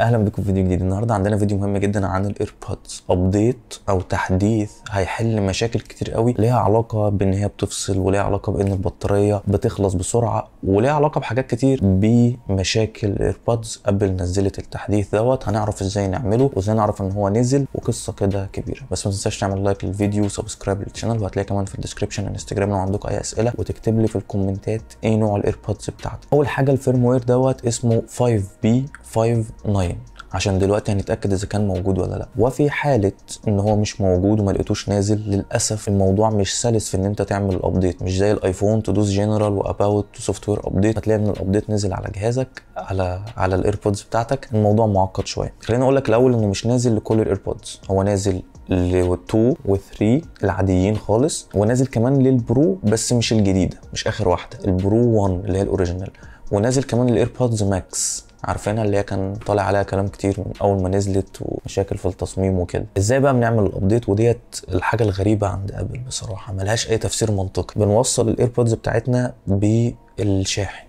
اهلا بكم في فيديو جديد النهارده عندنا فيديو مهم جدا عن الايربودز ابديت او تحديث هيحل مشاكل كتير قوي ليها علاقه بان هي بتفصل وليها علاقه بان البطاريه بتخلص بسرعه وليها علاقه بحاجات كتير بمشاكل الايربودز قبل نزلت التحديث دوت هنعرف ازاي نعمله وازاي نعرف ان هو نزل وقصه كده كبيره بس ما تنساش تعمل لايك للفيديو وسبسكرايب للشانل وهتلاقي كمان في الديسكربشن انستجرام لو عندكم اي اسئله وتكتب لي في الكومنتات ايه نوع الايربودز بتاعتك اول حاجه الفيرموير دوت اسمه 5 بي 59 عشان دلوقتي هنتاكد اذا كان موجود ولا لا وفي حاله ان هو مش موجود وما لقيتوش نازل للاسف الموضوع مش سلس في ان انت تعمل الابديت مش زي الايفون تدوس جنرال واباوت سوفت وير ابديت هتلاقي ان الابديت نزل على جهازك على على الايربودز بتاعتك الموضوع معقد شويه خليني اقول لك الاول انه مش نازل لكل الايربودز هو نازل ل 2 و 3 العاديين خالص ونازل كمان للبرو بس مش الجديده مش اخر واحده البرو 1 اللي هي الاوريجينال ونازل كمان الايربودز ماكس عارفينها اللي هي كان طالع عليها كلام كتير من اول ما نزلت ومشاكل في التصميم وكده ازاي بقى بنعمل الابديت وديت الحاجه الغريبه عند ابل بصراحه ملهاش اي تفسير منطقي بنوصل الايربودز بتاعتنا بالشاحن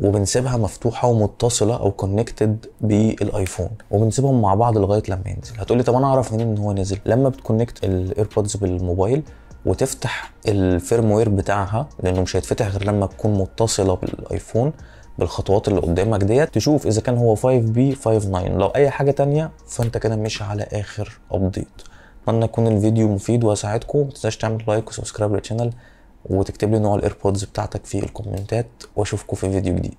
وبنسيبها مفتوحه ومتصله او كونكتد بالايفون وبنسيبهم مع بعض لغايه لما ينزل هتقولي طب انا اعرف منين ان هو نزل لما بتكونكت الايربودز بالموبايل وتفتح الفيرموير بتاعها لانه مش هيتفتح غير لما تكون متصله بالايفون بالخطوات اللي قدامك ديت تشوف اذا كان هو 5 بي 5 9 لو اي حاجه تانية فانت كده ماشي على اخر ابديت اتمنى يكون الفيديو مفيد واساعدكم ما تنساش تعمل لايك وسبسكرايب للشانل وتكتب لي نوع الايربودز بتاعتك في الكومنتات واشوفكم في فيديو جديد